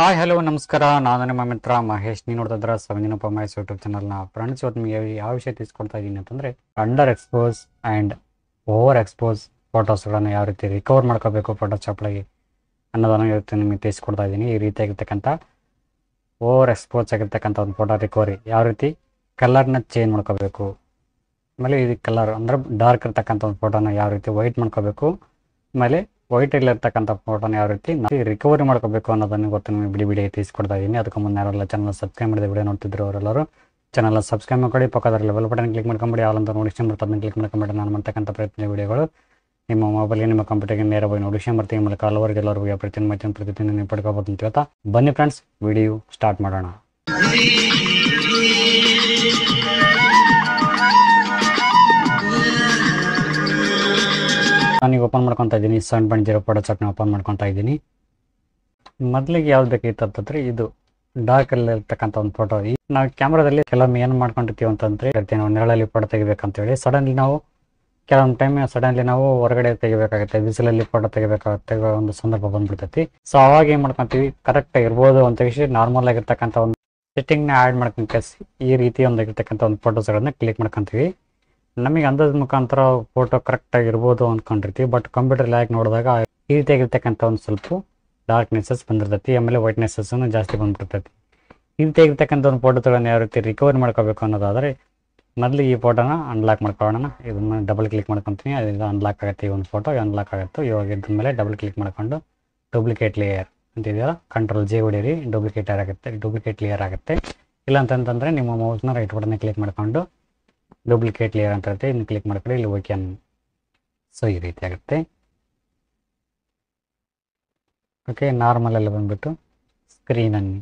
hi hello ನಮಸ್ಕಾರ ನಾನು ನಿಮ್ಮ ಮಿತ್ರ ಮಹೇಶ್ ನೀವು ನೋಡ್ತಿದ್ರ ಸಂಜನಪ್ಪ ಮಹೇಶ್ ಯೂಟ್ಯೂಬ್ ಚಾನಲ್ನ ಫ್ರೆಂಡ್ಸ್ ಇವತ್ತು ನಿಮಗೆ ಯಾವ ವಿಷಯ ತಿಳಿಸ್ಕೊಡ್ತಾ ಇದ್ದೀನಿ ಅಂತಂದರೆ under expose and over expose ಫೋಟೋಸ್ಗಳನ್ನು ಯಾವ ರೀತಿ ರಿಕವರ್ ಮಾಡ್ಕೋಬೇಕು ಫೋಟೋ ಚಾಪ್ಲಾಗಿ ಅನ್ನೋದನ್ನು ಇವತ್ತು ನಿಮಗೆ ತಿಳಿಸ್ಕೊಡ್ತಾ ಇದ್ದೀನಿ ಈ ರೀತಿಯಾಗಿರ್ತಕ್ಕಂಥ ಓವರ್ ಎಕ್ಸ್ಪೋಸ್ ಆಗಿರ್ತಕ್ಕಂಥ ಒಂದು ಫೋಟೋ ರಿಕವರಿ ಯಾವ ರೀತಿ ಕಲರ್ನ ಚೇಂಜ್ ಮಾಡ್ಕೋಬೇಕು ಆಮೇಲೆ ಇದು ಕಲರ್ ಅಂದ್ರೆ ಡಾರ್ಕ್ ಇರ್ತಕ್ಕಂಥ ಒಂದು ಫೋಟೋನ ಯಾವ ರೀತಿ ವೈಟ್ ಮಾಡ್ಕೋಬೇಕು ಆಮೇಲೆ ವೈಟ್ ಇರ್ತಕ್ಕಂಥ ಫೋಟೋನ ಯಾವ ರೀತಿ ರಿಕವರಿ ಮಾಡ್ಕೋಬೇಕು ಅನ್ನೋದನ್ನು ಗೊತ್ತು ನಿಮಗೆ ಬಿಡಿ ಬಿಡಿ ತಿಳಿಸ್ಕೊಡ್ತಾ ಇದ್ದೀನಿ ಅದಕ್ಕೆ ಮುಂದೆ ಯಾರೆಲ್ಲ ಚಾನಲ್ ಸಬ್ಸ್ಕ್ರೈಬ್ ಮಾಡಿದ ವಿಡಿಯೋ ನೋಡ್ತಿದ್ರು ಅವರೆಲ್ಲರೂ ಚಾನಲ್ ಸಬ್ಸ್ಕ್ರೈಬ್ ಮಾಡಿ ಪಕ್ಕದಲ್ಲಿ ಬೆಲ್ ಬಟನ್ ಕ್ಲಿಕ್ ಮಾಡ್ಕೊಂಬಿಡಿ ಆಲ್ ಅಂತ ನೋಡಿಷನ್ ಬರ್ತದೆ ಕ್ಲಿಕ್ ಮಾಡ್ಕೊಂಬಿಡಿ ನಾನು ಮಾಡ್ತಕ್ಕಂಥ ಪ್ರಯತ್ನ ವಿಡಿಯೋಗಳು ನಿಮ್ಮ ಮೊಬೈಲ್ಗೆ ನಿಮ್ಮ ಕಂಪ್ಯೂಟರ್ಗೆ ನೇರವಾಗಿ ನೋಡಿಷನ್ ಬರ್ತೀವಿ ಮೂಲಕ ಹಲವರಿಗೆ ಎಲ್ಲರಿಗೂ ಪ್ರತಿಯೊಂದು ಮಾಹಿತಿಯನ್ನು ಪ್ರತಿದಿನ ನೀವು ಪಡ್ಕೋಬೋದು ಅಂತ ಹೇಳ್ತಾ ಬನ್ನಿ ಫ್ರೆಂಡ್ಸ್ ವಿಡಿಯೋ ಸ್ಟಾರ್ಟ್ ಮಾಡೋಣ ಓಪನ್ ಮಾಡ್ಕೊತಾ ಇದ್ದೀನಿ ಸೆವೆನ್ ಪಾಯಿಂಟ್ ಜೀರೋ ಓಪನ್ ಮಾಡ್ಕೊತಾ ಇದ್ದೀನಿ ಮೊದಲಿಗೆ ಯಾವ್ದು ಬೇಕಿತ್ತು ಇದು ಇದು ಅಲ್ಲಿ ಇರ್ತಕ್ಕಂಥ ಒಂದು ಫೋಟೋ ನಾವು ಕ್ಯಾಮ್ರಾದಲ್ಲಿ ಕೆಲವೊಮ್ಮೆ ಏನು ಮಾಡ್ಕೊಂಡಿರ್ತೀವಿ ಅಂತಂದ್ರೆ ಇರ್ತೀವಿ ನಾವು ನೆರಳಲ್ಲಿ ಫೋಟೋ ಹೇಳಿ ಸಡನ್ಲಿ ನಾವು ಕೆಲವೊಂದು ಟೈಮ್ ಸಡನ್ಲಿ ನಾವು ಹೊರಗಡೆ ತೆಗಿಬೇಕಾಗುತ್ತೆ ಬಿಸಿಲಲ್ಲಿ ಫೋಟೋ ತೆಗಿಬೇಕಾಗುತ್ತೆ ಒಂದು ಸಂದರ್ಭ ಬಂದ್ಬಿಡ್ತೈತಿ ಸೊ ಅವಾಗ ಏನು ಮಾಡ್ಕೊತೀವಿ ಕರೆಕ್ಟ್ ಇರ್ಬೋದು ಅಂತ ಹೇಳಿ ನಾರ್ಮಲ್ ಆಗಿರ್ತಕ್ಕಂಥ ಒಂದು ನ ಆ್ಯಡ್ ಮಾಡ್ಕೊಂಡ್ ಈ ರೀತಿ ಒಂದಾಗಿರ್ತಕ್ಕಂಥ ಒಂದು ಫೋಟೋಸ್ಗಳನ್ನ ಕ್ಲಿಕ್ ಮಾಡ್ಕೊಂತೀವಿ ನಮಗೆ ಅಂದಾಜ್ ಮುಖಾಂತರ ಫೋಟೋ ಕರೆಕ್ಟ್ ಆಗಿರ್ಬೋದು ಅಂದ್ಕೊಂಡಿರ್ತೀವಿ ಬಟ್ ಕಂಪ್ಯೂಟರ್ ಲ್ಯಾಕ್ ನೋಡಿದಾಗ ಈ ರೀತಿ ಆಗಿರ್ತಕ್ಕಂಥ ಒಂದು ಸ್ವಲ್ಪ ಡಾರ್ಕ್ನೆಸ್ಸಸ್ ಬಂದಿರ್ತೈತಿ ಆಮೇಲೆ ವೈಟ್ನೆಸ್ಸಸ್ಸನ್ನು ಜಾಸ್ತಿ ಬಂದ್ಬಿಡ್ತೈತಿ ಈ ರೀತಿ ಆಗಿರ್ತಕ್ಕಂಥ ಒಂದು ಫೋಟೋಗಳನ್ನು ಯಾವ ರೀತಿ ರಿಕವರಿ ಮಾಡ್ಕೋಬೇಕು ಅನ್ನೋದಾದರೆ ಮೊದಲು ಈ ಫೋಟೋನ ಅನ್ಲಾಕ್ ಮಾಡ್ಕೊಳ್ಳೋಣ ಇದನ್ನ ಡಬಲ್ ಕ್ಲಿಕ್ ಮಾಡ್ಕೊತೀನಿ ಅದರಿಂದ ಅನ್ಲಾಕ್ ಆಗುತ್ತೆ ಈ ಒಂದು ಫೋಟೋ ಅನ್ಲಾಕ್ ಆಗುತ್ತೆ ಇವಾಗ ಇದ್ರ ಮೇಲೆ ಡಬಲ್ ಕ್ಲಿಕ್ ಮಾಡ್ಕೊಂಡು ಡೂಪ್ಲಿಕೇಟ್ ಲೇಯರ್ ಅಂತ ಕಂಟ್ರೋಲ್ ಜೆ ಹೊಡೀರಿ ಡೂಪ್ಲಿಕೇಟ್ ಆಗುತ್ತೆ ಡೂಪ್ಲಿಕೇಟ್ ಲೇಯರ್ ಆಗುತ್ತೆ ಇಲ್ಲ ಅಂತಂತಂದರೆ ನಿಮ್ಮ ಮೌಸ್ನ ರೈಟ್ ಬಟನ್ನೇ ಕ್ಲಿಕ್ ಮಾಡ್ಕೊಂಡು ಡೂಪ್ಲಿಕೇಟ್ ಲೇಯರ್ ಅಂತ ಇರುತ್ತೆ ಇನ್ನು ಕ್ಲಿಕ್ ಮಾಡಿದ್ರೆ ಇಲ್ಲಿ ಓಕೆ ಅನ್ ಸೊ ಈ ರೀತಿ ಆಗುತ್ತೆ ಓಕೆ ನಾರ್ಮಲಲ್ಲಿ ಬಂದ್ಬಿಟ್ಟು ಸ್ಕ್ರೀನನ್ನು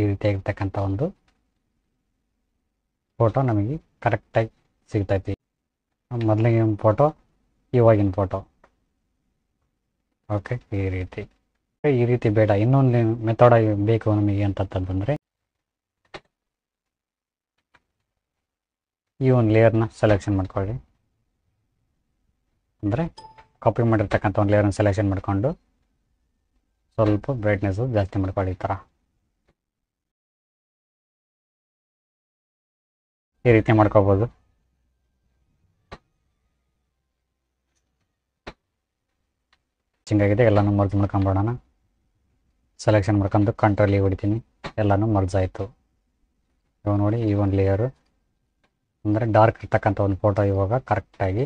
ಈ ರೀತಿಯಾಗಿರ್ತಕ್ಕಂಥ ಒಂದು ಫೋಟೋ ನಮಗೆ ಕರೆಕ್ಟಾಗಿ ಸಿಗ್ತೈತಿ ಮೊದಲಿನ ಫೋಟೋ ಇವಾಗಿನ ಫೋಟೋ ಓಕೆ ಈ ರೀತಿ ಈ ರೀತಿ ಬೇಡ ಇನ್ನೊಂದು ಮೆಥಡ್ ಬೇಕು ನಮಗೆ ಬಂದ್ರೆ ಈ ಒಂದು ಲೇಯರ್ನ ಸೆಲೆಕ್ಷನ್ ಮಾಡ್ಕೊಳ್ಳಿ ಅಂದರೆ ಕಾಪಿ ಮಾಡಿರ್ತಕ್ಕಂಥ ಒಂದು ಲೇಯರ್ನ ಸೆಲೆಕ್ಷನ್ ಮಾಡ್ಕೊಂಡು ಸ್ವಲ್ಪ ಬ್ರೈಟ್ನೆಸ್ಸು ಜಾಸ್ತಿ ಮಾಡ್ಕೊಳ್ಳಿ ಈ ಥರ ಈ ರೀತಿ ಮಾಡ್ಕೋಬೋದು ಚಿಂಗಾಗಿದೆ ಎಲ್ಲನೂ ಮರ್ಜ್ ಮಾಡ್ಕೊಂಬಿಡೋಣ ಸೆಲೆಕ್ಷನ್ ಮಾಡ್ಕೊಂಡು ಕಂಟ್ರೋಲಿಗೆ ಹೊಡಿತೀನಿ ಎಲ್ಲನೂ ಮರ್ಜ್ ಆಯಿತು ಇವಾಗ ನೋಡಿ ಈ ಒಂದು ಲೇಯರು ಅಂದರೆ ಡಾರ್ಕ್ ಇರ್ತಕ್ಕಂಥ ಒಂದು ಫೋಟೋ ಇವಾಗ ಕರೆಕ್ಟಾಗಿ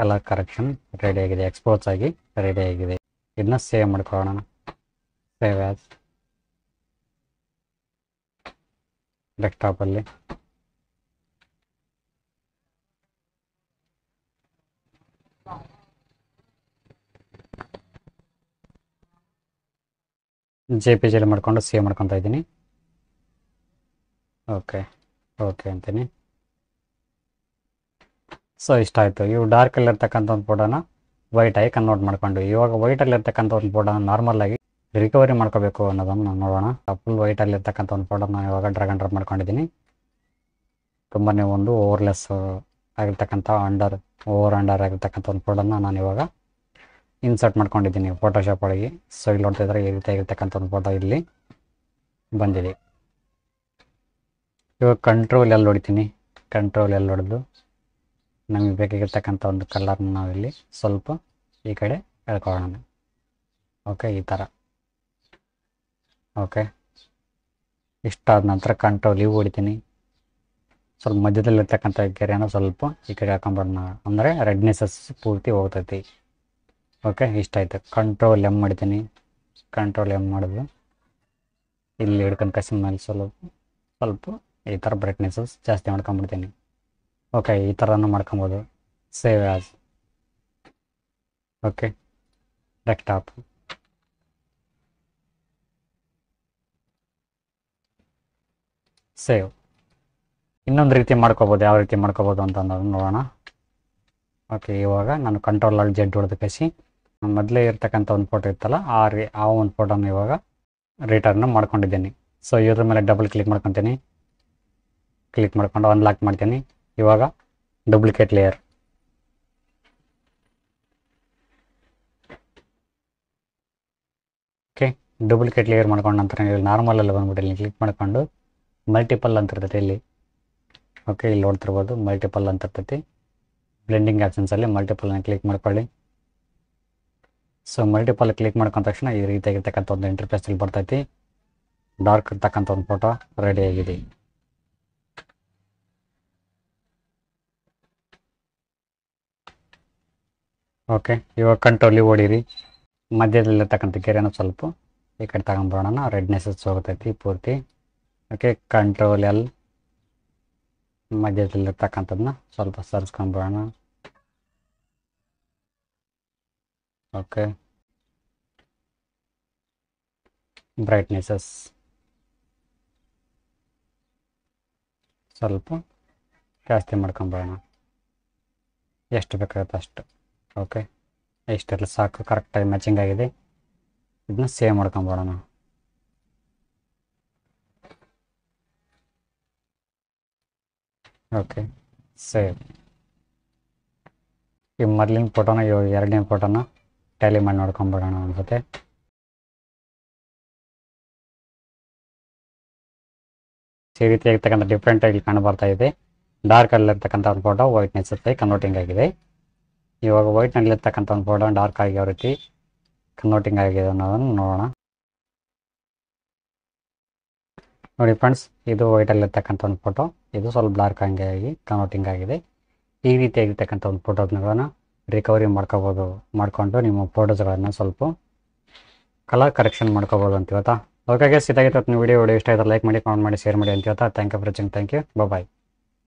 ಕಲರ್ ಕರೆಕ್ಷನ್ ರೆಡಿ ಆಗಿದೆ ಎಕ್ಸ್ಪೋಸ್ ಆಗಿ ರೆಡಿ ಆಗಿದೆ ಇದನ್ನ ಸೇವ್ ಮಾಡ್ಕೊಳ್ಳೋಣ ಸೇವ್ ಆಸ್ ಡೆಸ್ಕ್ಟಾಪಲ್ಲಿ ಜೆ ಪಿ ಜಿಯಲ್ಲಿ ಮಾಡಿಕೊಂಡು ಸೇವ್ ಮಾಡ್ಕೊತಾ ಇದ್ದೀನಿ ಓಕೆ ಓಕೆ ಅಂತೀನಿ ಸೊ ಇಷ್ಟ ಆಯಿತು ಇವು ಡಾರ್ಕಲ್ಲಿರ್ತಕ್ಕಂಥ ಒಂದು ಫೋಟೋನ ಆಗಿ ಕನ್ವರ್ಟ್ ಮಾಡ್ಕೊಂಡು ಇವಾಗ ವೈಟಲ್ಲಿರ್ತಕ್ಕಂಥ ಒಂದು ಫೋಟೋನ ಆಗಿ ರಿಕವರಿ ಮಾಡ್ಕೋಬೇಕು ಅನ್ನೋದನ್ನು ನೋಡೋಣ ಫುಲ್ ವೈಟಲ್ಲಿರ್ತಕ್ಕಂಥ ಒಂದು ಫೋಟೋನ ಇವಾಗ ಡ್ರ್ಯಾಗನ್ ಡ್ರಾಪ್ ಮಾಡ್ಕೊಂಡಿದ್ದೀನಿ ತುಂಬಾನೇ ಒಂದು ಓವರ್ಲೆಸ್ ಆಗಿರ್ತಕ್ಕಂಥ ಅಂಡರ್ ಓವರ್ ಅಂಡರ್ ಆಗಿರ್ತಕ್ಕಂಥ ಒಂದು ಫೋಟೋನ ನಾನು ಇವಾಗ ಇನ್ಸರ್ಟ್ ಮಾಡ್ಕೊಂಡಿದ್ದೀನಿ ಫೋಟೋಶಾಪ್ ಒಳಗೆ ಸೊ ಇಲ್ಲಿ ನೋಡ್ತಾ ಇದ್ರೆ ಈ ರೀತಿ ಆಗಿರ್ತಕ್ಕಂಥ ಒಂದು ಫೋಟೋ ಇಲ್ಲಿ ಬಂದಿದೆ ಇವಾಗ ಕಂಟ್ರೋಲ್ ಎಲ್ಲಿ ಹೊಡಿತೀನಿ ಕಂಟ್ರೋಲ್ ಎಲ್ಲಿ ಹೊಡೆದು ನಮಗೆ ಬೇಕಾಗಿರ್ತಕ್ಕಂಥ ಒಂದು ಕಲರ್ನ ನಾವಿಲ್ಲಿ ಸ್ವಲ್ಪ ಈ ಕಡೆ ಎಳ್ಕೊಳ್ಳೋಣ ಓಕೆ ಈ ಥರ ಓಕೆ ಇಷ್ಟಾದ ನಂತರ ಕಂಟ್ರೋಲ್ ಇವು ಹೊಡಿತೀನಿ ಸ್ವಲ್ಪ ಮಧ್ಯದಲ್ಲಿರ್ತಕ್ಕಂಥ ಗೆರೆಯನ್ನು ಸ್ವಲ್ಪ ಈ ಕಡೆ ಹಾಕೊಂಬರೋಣ ಅಂದರೆ ರೆಡ್ನೆಸಸ್ ಪೂರ್ತಿ ಹೋಗ್ತೈತಿ ಓಕೆ ಇಷ್ಟಾಯಿತು ಕಂಟ್ರೋಲ್ ಎಮ್ ಮಾಡ್ತೀನಿ ಕಂಟ್ರೋಲ್ ಎಮ್ ಮಾಡಿದ್ರು ಇಲ್ಲಿ ಹಿಡ್ಕೊಂಡು ಕಸಿನ ಮೇಲೆ ಸ್ವಲ್ಪ ಸ್ವಲ್ಪ ಈ ಥರ ಬ್ರೈಟ್ನೆಸ್ಸಸ್ ಜಾಸ್ತಿ ಮಾಡ್ಕೊಂಬಿಡ್ತೀನಿ ಓಕೆ ಈ ಥರನೂ ಮಾಡ್ಕೊಬೋದು save as okay desktop save ಇನ್ನೊಂದು ರೀತಿ ಮಾಡ್ಕೋಬೋದು ಯಾವ ರೀತಿ ಮಾಡ್ಕೋಬೋದು ಅಂತ ನೋಡೋಣ ಓಕೆ ಇವಾಗ ನಾನು ಕಂಟ್ರೋಲ್ ಅಲ್ಲಿ ಜೆಡ್ ಹೊಡೆದು ಕಸಿ ಮೊದಲೇ ಇರ್ತಕ್ಕಂಥ ಒಂದು ಫೋಟೋ ಇತ್ತಲ್ಲ ಆ ರೀ ಆ ಒಂದು ಫೋಟೋನ ಇವಾಗ ರಿಟರ್ನ್ ಮಾಡ್ಕೊಂಡಿದ್ದೀನಿ ಸೊ ಇದ್ರ ಮೇಲೆ ಡಬಲ್ ಕ್ಲಿಕ್ ಮಾಡ್ಕೊತೀನಿ ಕ್ಲಿಕ್ ಮಾಡ್ಕೊಂಡು ಅನ್ಲಾಕ್ ಮಾಡ್ತೀನಿ ಇವಾಗ duplicate layer okay duplicate layer ಮಾಡ್ಕೊಂಡು ನಂತರ ನಾರ್ಮಲ್ ಅಲ್ಲಿ ಬಂದ್ಬಿಟ್ಟು ಇಲ್ಲಿ ಕ್ಲಿಕ್ ಮಾಡ್ಕೊಂಡು ಮಲ್ಟಿಪಲ್ ಅಂತ ಇರ್ತೈತಿ ಇಲ್ಲಿ ಓಕೆ ಇಲ್ಲಿ ನೋಡ್ತಿರ್ಬೋದು ಮಲ್ಟಿಪಲ್ ಅಂತ ಇರ್ತೈತಿ ಬ್ಲೆಂಡಿಂಗ್ ಆಪ್ಷನ್ಸಲ್ಲಿ ಮಲ್ಟಿಪಲ್ನ ಕ್ಲಿಕ್ ಮಾಡ್ಕೊಳ್ಳಿ ಸೊ ಮಲ್ಟಿಪಲ್ ಕ್ಲಿಕ್ ಮಾಡ್ಕೊಂಡ ತಕ್ಷಣ ಈ ರೀತಿಯಾಗಿರ್ತಕ್ಕಂಥ ಒಂದು ಇಂಟರ್ಫೇಸಲ್ಲಿ ಬರ್ತೈತಿ ಡಾರ್ಕ್ ಇರ್ತಕ್ಕಂಥ ಒಂದು ಫೋಟೋ ರೆಡಿ ಆಗಿದೆ ಓಕೆ ಇವಾಗ ಕಂಟ್ರೋಲಿ ಓಡಿರಿ ಮಧ್ಯದಲ್ಲಿರ್ತಕ್ಕಂಥ ಗೆರೆನ ಸ್ವಲ್ಪ ಈ ಕಡೆ ತಗೊಂಬರೋಣ ರೆಡ್ನೆಸ್ಸಸ್ ಹೋಗ್ತೈತಿ ಪೂರ್ತಿ ಓಕೆ ಕಂಟ್ರೋಲ್ ಎಲ್ ಮಧ್ಯದಲ್ಲಿರ್ತಕ್ಕಂಥದ್ದನ್ನ ಸ್ವಲ್ಪ ಸರ್ಸ್ಕೊಂಬರೋಣ ಓಕೆ ಬ್ರೈಟ್ನೆಸಸ್ ಸ್ವಲ್ಪ ಜಾಸ್ತಿ ಮಾಡ್ಕೊಂಬರೋಣ ಎಷ್ಟು ಬೇಕಾಗುತ್ತೆ ಅಷ್ಟು ಓಕೆ ಇಷ್ಟೆಲ್ಲ ಸಾಕು ಕರೆಕ್ಟಾಗಿ ಮ್ಯಾಚಿಂಗ್ ಆಗಿದೆ ಇದನ್ನ ಸೇವ್ ಮಾಡ್ಕೊಂಬೋಣ ಓಕೆ ಸೇವ್ ಈ ಮೊದಲಿನ ಫೋಟೋನ ಇವಾಗ ಎರಡನೇ ಫೋಟೋನ ಟ್ಯಾಲಿ ಮಾಡಿ ನೋಡ್ಕೊಂಬಿಡೋಣ ಅನ್ಸುತ್ತೆ ಈ ರೀತಿಯಾಗಿರ್ತಕ್ಕಂಥ ಡಿಫ್ರೆಂಟಾಗಿ ಕಾಣಬರ್ತಾ ಇದೆ ಡಾರ್ಕ್ ಅಲ್ಲಿ ಇರ್ತಕ್ಕಂಥ ಒಂದು ಫೋಟೋ ವೈಟ್ನೆಸ್ ಜೊತೆ ಕನ್ವರ್ಟಿಂಗ್ ಆಗಿದೆ ಇವಾಗ ವೈಟ್ನಲ್ಲಿರ್ತಕ್ಕಂಥ ಒಂದು ಫೋಟೋ ಡಾರ್ಕ್ ಆಗಿ ಯಾವ ರೀತಿ ಕನ್ವರ್ಟಿಂಗ್ ಆಗಿದೆ ಅನ್ನೋದನ್ನು ನೋಡೋಣ ನೋಡಿ ಫ್ರೆಂಡ್ಸ್ ಇದು ವೈಟಲ್ಲಿರ್ತಕ್ಕಂಥ ಒಂದು ಫೋಟೋ ಇದು ಸ್ವಲ್ಪ ಡಾರ್ಕ್ ಆಗಿ ಕನ್ವರ್ಟಿಂಗ್ ಆಗಿದೆ ಈ ರೀತಿಯಾಗಿರ್ತಕ್ಕಂಥ ಒಂದು ಫೋಟೋ ರಿಕವರಿ ಮಾಡ್ಕೋಬಹುದು ಮಾಡ್ಕೊಂಡು ನಿಮ್ಮ ಫೋಟೋಸ್ಗಳನ್ನು ಸ್ವಲ್ಪ ಕಲರ್ ಕರೆಕ್ಷನ್ ಮಾಡ್ಕೋಬೋದು ಅಂತ ಇವತ್ತಾ ಓಕೆ ಇದಾಗಿತ್ತು ನೀವು ವಿಡಿಯೋ ವಿಡಿಯೋ ಇಷ್ಟ ಆಯ್ತು ಲೈಕ್ ಮಾಡಿ ಕಾಮೆಂಟ್ ಮಾಡಿ ಶೇರ್ ಮಾಡಿ ಅಂತ thank you for watching thank you bye